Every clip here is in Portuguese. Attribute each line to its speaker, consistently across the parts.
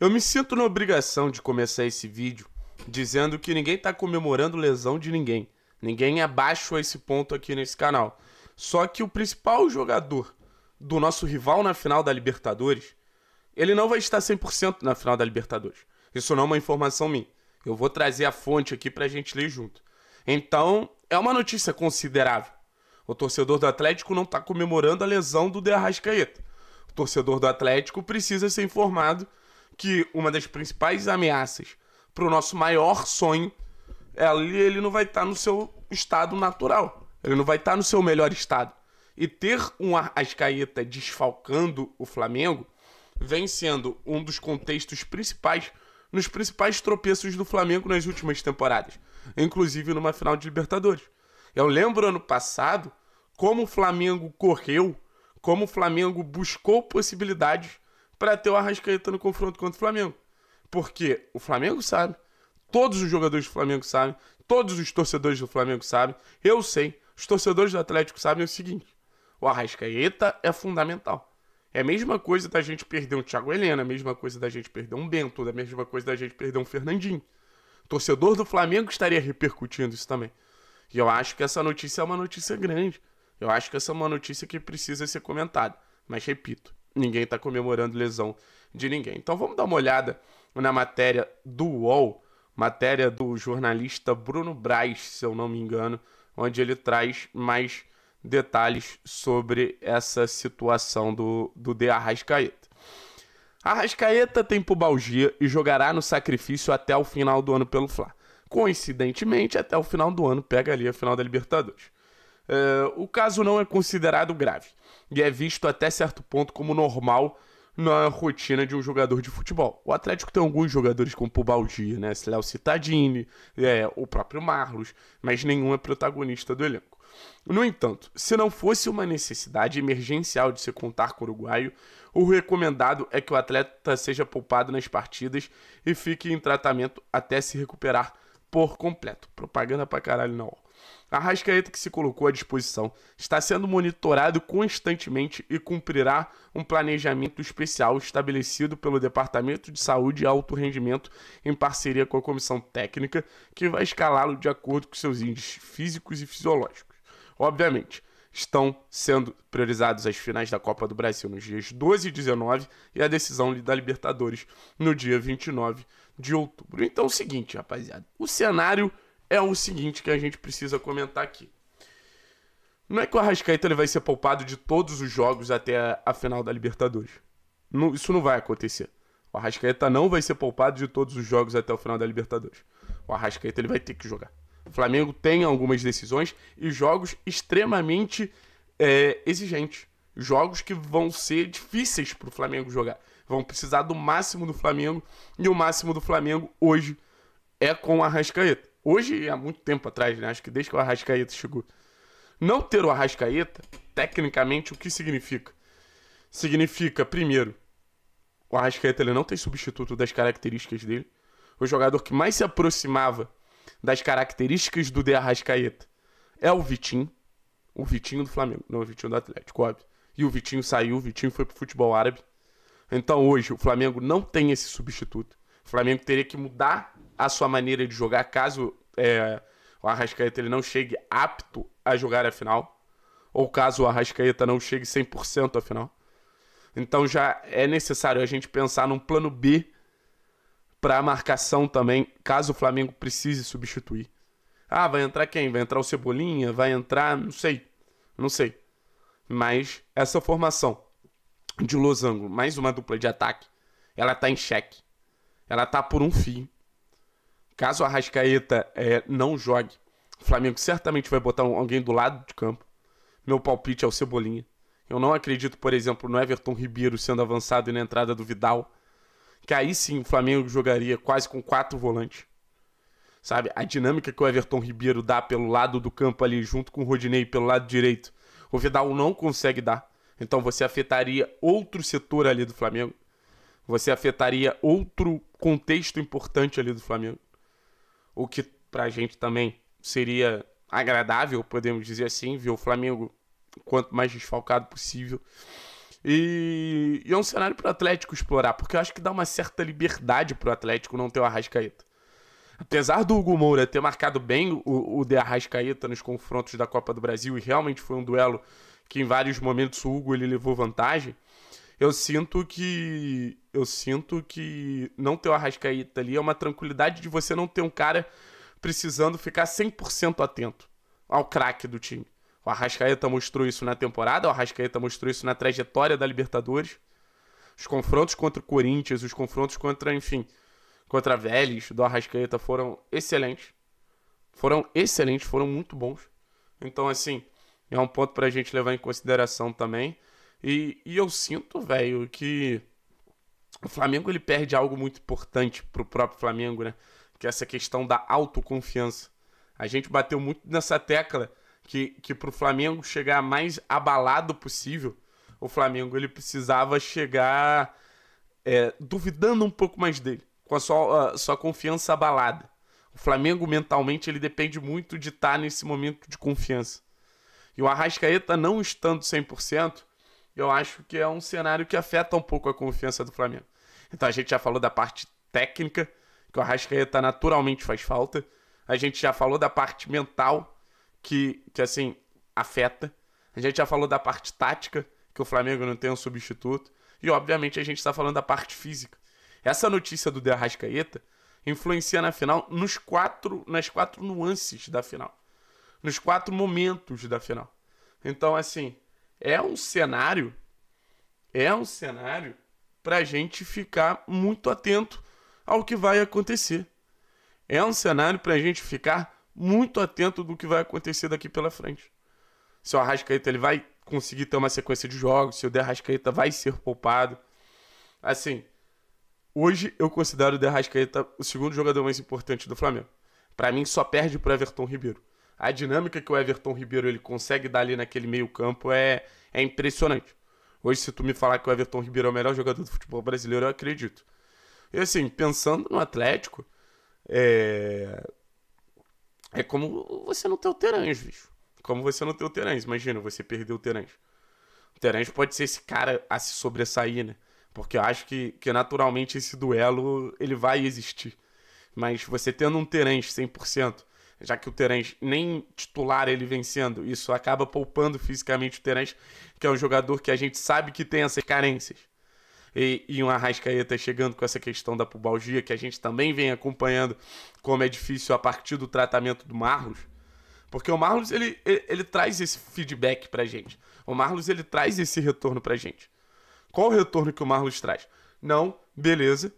Speaker 1: Eu me sinto na obrigação de começar esse vídeo dizendo que ninguém está comemorando lesão de ninguém. Ninguém abaixo a esse ponto aqui nesse canal. Só que o principal jogador do nosso rival na final da Libertadores, ele não vai estar 100% na final da Libertadores. Isso não é uma informação minha. Eu vou trazer a fonte aqui para a gente ler junto. Então, é uma notícia considerável. O torcedor do Atlético não está comemorando a lesão do De Arrascaeta. O torcedor do Atlético precisa ser informado que uma das principais ameaças para o nosso maior sonho é ali ele não vai estar tá no seu estado natural. Ele não vai estar tá no seu melhor estado. E ter um Arrascaeta desfalcando o Flamengo vem sendo um dos contextos principais nos principais tropeços do Flamengo nas últimas temporadas, inclusive numa final de Libertadores. Eu lembro ano passado como o Flamengo correu, como o Flamengo buscou possibilidades para ter o Arrascaeta no confronto contra o Flamengo. Porque o Flamengo sabe, todos os jogadores do Flamengo sabem, todos os torcedores do Flamengo sabem, eu sei, os torcedores do Atlético sabem o seguinte: o Arrascaeta é fundamental. É a mesma coisa da gente perder um Thiago Helena, a mesma coisa da gente perder um Bento, a mesma coisa da gente perder um Fernandinho. torcedor do Flamengo estaria repercutindo isso também. E eu acho que essa notícia é uma notícia grande. Eu acho que essa é uma notícia que precisa ser comentada. Mas repito, ninguém está comemorando lesão de ninguém. Então vamos dar uma olhada na matéria do UOL, matéria do jornalista Bruno Braz, se eu não me engano, onde ele traz mais detalhes sobre essa situação do, do De Arrascaeta. Arrascaeta tem pubalgia e jogará no sacrifício até o final do ano pelo Fla. Coincidentemente, até o final do ano pega ali a final da Libertadores. Uh, o caso não é considerado grave e é visto até certo ponto como normal na rotina de um jogador de futebol. O Atlético tem alguns jogadores como Pubaldia, né? Léo Cittadini, é, o próprio Marlos, mas nenhum é protagonista do elenco. No entanto, se não fosse uma necessidade emergencial de se contar com o uruguaio, o recomendado é que o atleta seja poupado nas partidas e fique em tratamento até se recuperar por completo. Propaganda pra caralho, não. A Rascaeta, que se colocou à disposição, está sendo monitorado constantemente e cumprirá um planejamento especial estabelecido pelo Departamento de Saúde e Alto Rendimento em parceria com a Comissão Técnica, que vai escalá-lo de acordo com seus índices físicos e fisiológicos. Obviamente, estão sendo priorizados as finais da Copa do Brasil nos dias 12 e 19 e a decisão da Libertadores no dia 29 de outubro. Então é o seguinte, rapaziada, o cenário é o seguinte que a gente precisa comentar aqui. Não é que o Arrascaeta ele vai ser poupado de todos os jogos até a final da Libertadores. Não, isso não vai acontecer. O Arrascaeta não vai ser poupado de todos os jogos até o final da Libertadores. O Arrascaeta ele vai ter que jogar. O Flamengo tem algumas decisões e jogos extremamente é, exigentes. Jogos que vão ser difíceis para o Flamengo jogar. Vão precisar do máximo do Flamengo e o máximo do Flamengo hoje é com o Arrascaeta hoje há muito tempo atrás, né? Acho que desde que o Arrascaeta chegou. Não ter o Arrascaeta, tecnicamente, o que significa? Significa, primeiro, o Arrascaeta ele não tem substituto das características dele. O jogador que mais se aproximava das características do De Arrascaeta é o Vitinho. O Vitinho do Flamengo, não o Vitinho do Atlético, óbvio. E o Vitinho saiu, o Vitinho foi pro futebol árabe. Então hoje o Flamengo não tem esse substituto. O Flamengo teria que mudar a sua maneira de jogar, caso é, o Arrascaeta ele não chegue apto a jogar a final, ou caso o Arrascaeta não chegue 100% a final. Então já é necessário a gente pensar num plano B para a marcação também, caso o Flamengo precise substituir. Ah, vai entrar quem? Vai entrar o Cebolinha? Vai entrar. Não sei. Não sei. Mas essa formação de losango, mais uma dupla de ataque, ela tá em xeque. Ela tá por um fio. Caso a Arrascaeta é, não jogue, o Flamengo certamente vai botar alguém do lado de campo. Meu palpite é o Cebolinha. Eu não acredito, por exemplo, no Everton Ribeiro sendo avançado e na entrada do Vidal. Que aí sim o Flamengo jogaria quase com quatro volantes. Sabe? A dinâmica que o Everton Ribeiro dá pelo lado do campo ali, junto com o Rodinei pelo lado direito, o Vidal não consegue dar. Então você afetaria outro setor ali do Flamengo. Você afetaria outro contexto importante ali do Flamengo o que pra gente também seria agradável, podemos dizer assim, ver o Flamengo quanto mais desfalcado possível. E, e é um cenário pro Atlético explorar, porque eu acho que dá uma certa liberdade pro Atlético não ter o Arrascaeta. Apesar do Hugo Moura ter marcado bem o, o de Arrascaeta nos confrontos da Copa do Brasil, e realmente foi um duelo que em vários momentos o Hugo ele levou vantagem, eu sinto que. Eu sinto que não ter o Arrascaeta ali é uma tranquilidade de você não ter um cara precisando ficar 100% atento ao craque do time. O Arrascaeta mostrou isso na temporada, o Arrascaeta mostrou isso na trajetória da Libertadores. Os confrontos contra o Corinthians, os confrontos contra, enfim, contra Vélez do Arrascaeta foram excelentes. Foram excelentes, foram muito bons. Então, assim, é um ponto para a gente levar em consideração também. E, e eu sinto, velho, que o Flamengo ele perde algo muito importante pro próprio Flamengo, né? Que é essa questão da autoconfiança. A gente bateu muito nessa tecla que, que pro Flamengo chegar mais abalado possível, o Flamengo ele precisava chegar é, duvidando um pouco mais dele, com a sua, a sua confiança abalada. O Flamengo mentalmente ele depende muito de estar tá nesse momento de confiança. E o Arrascaeta não estando 100%, eu acho que é um cenário que afeta um pouco a confiança do Flamengo. Então a gente já falou da parte técnica, que o Arrascaeta naturalmente faz falta. A gente já falou da parte mental, que, que assim, afeta. A gente já falou da parte tática, que o Flamengo não tem um substituto. E obviamente a gente está falando da parte física. Essa notícia do De Arrascaeta influencia na final nos quatro, nas quatro nuances da final. Nos quatro momentos da final. Então, assim, é um cenário, é um cenário para a gente ficar muito atento ao que vai acontecer. É um cenário para a gente ficar muito atento do que vai acontecer daqui pela frente. Se o Arrascaeta ele vai conseguir ter uma sequência de jogos, se o Derrascaeta vai ser poupado. Assim, hoje eu considero o Derrascaeta o segundo jogador mais importante do Flamengo. Para mim, só perde para Everton Ribeiro a dinâmica que o Everton Ribeiro ele consegue dar ali naquele meio-campo é, é impressionante. Hoje, se tu me falar que o Everton Ribeiro é o melhor jogador do futebol brasileiro, eu acredito. E assim, pensando no Atlético, é. É como você não ter o Terãs, bicho. Como você não ter o Terãs. Imagina, você perdeu o Terãs. O Terãs pode ser esse cara a se sobressair, né? Porque eu acho que, que naturalmente esse duelo ele vai existir. Mas você tendo um Terãs 100%, já que o Terence nem titular ele vencendo isso acaba poupando fisicamente o Terence, que é um jogador que a gente sabe que tem essas carências. E, e um Arrascaeta chegando com essa questão da pubalgia, que a gente também vem acompanhando como é difícil a partir do tratamento do Marlos, porque o Marlos ele, ele, ele traz esse feedback pra gente. O Marlos ele traz esse retorno pra gente. Qual o retorno que o Marlos traz? Não, beleza.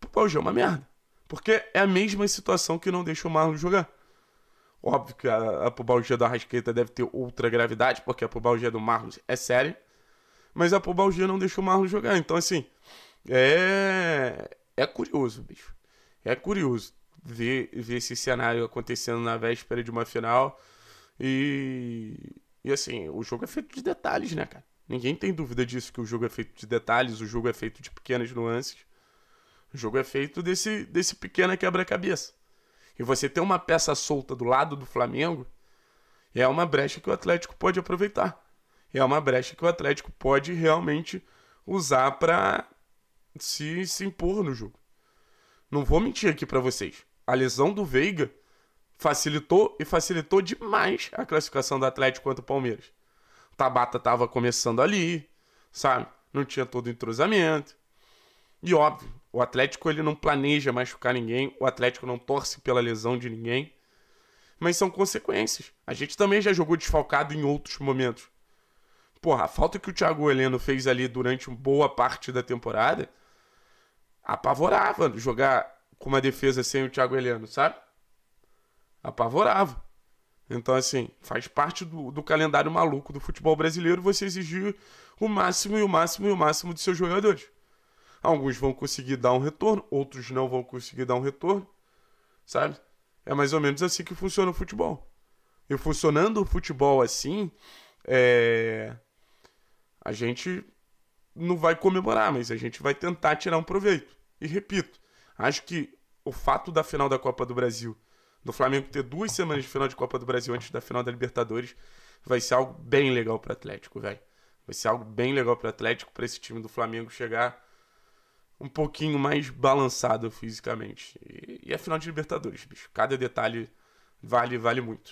Speaker 1: Pubalgia é uma merda. Porque é a mesma situação que não deixa o Marlos jogar. Óbvio que a, a pubalgia do Arrasqueta deve ter outra gravidade, porque a pubalgia do Marlos é séria. Mas a pubalgia não deixa o Marlos jogar. Então, assim, é, é curioso, bicho. É curioso ver, ver esse cenário acontecendo na véspera de uma final. E, e assim, o jogo é feito de detalhes, né, cara? Ninguém tem dúvida disso, que o jogo é feito de detalhes, o jogo é feito de pequenas nuances. O jogo é feito desse, desse pequeno quebra-cabeça e você ter uma peça solta do lado do Flamengo, é uma brecha que o Atlético pode aproveitar. É uma brecha que o Atlético pode realmente usar para se, se impor no jogo. Não vou mentir aqui para vocês. A lesão do Veiga facilitou e facilitou demais a classificação do Atlético contra o Palmeiras. O Tabata estava começando ali, sabe? Não tinha todo entrosamento. E óbvio, o Atlético ele não planeja machucar ninguém, o Atlético não torce pela lesão de ninguém, mas são consequências. A gente também já jogou desfalcado em outros momentos. Porra, a falta que o Thiago Heleno fez ali durante boa parte da temporada apavorava jogar com uma defesa sem o Thiago Heleno, sabe? Apavorava. Então, assim, faz parte do, do, calendário maluco do futebol brasileiro você exigir o máximo e o máximo e o máximo dos seus jogadores. Alguns vão conseguir dar um retorno, outros não vão conseguir dar um retorno, sabe? É mais ou menos assim que funciona o futebol. E funcionando o futebol assim, é... a gente não vai comemorar, mas a gente vai tentar tirar um proveito. E repito, acho que o fato da final da Copa do Brasil, do Flamengo ter duas semanas de final de Copa do Brasil antes da final da Libertadores, vai ser algo bem legal para Atlético, velho. Vai ser algo bem legal para Atlético, para esse time do Flamengo chegar um pouquinho mais balançado fisicamente. E, e é final de Libertadores, bicho. Cada detalhe vale, vale muito.